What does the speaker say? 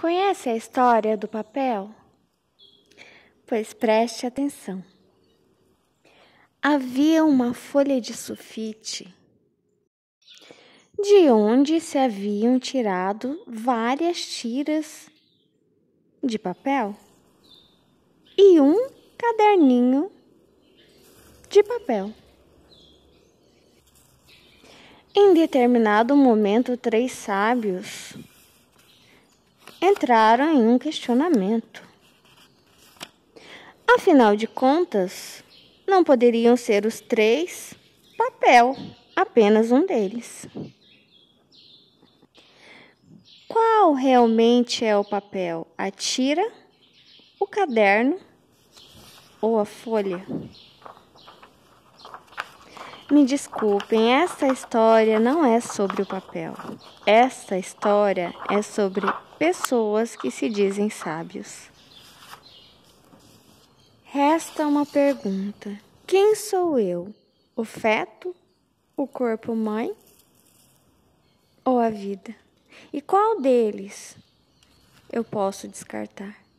Conhece a história do papel? Pois preste atenção. Havia uma folha de sulfite de onde se haviam tirado várias tiras de papel e um caderninho de papel. Em determinado momento, três sábios entraram em um questionamento. Afinal de contas, não poderiam ser os três papel, apenas um deles. Qual realmente é o papel? A tira, o caderno ou a folha? Me desculpem, essa história não é sobre o papel. Essa história é sobre pessoas que se dizem sábios. Resta uma pergunta: quem sou eu? O feto? O corpo mãe? Ou a vida? E qual deles eu posso descartar?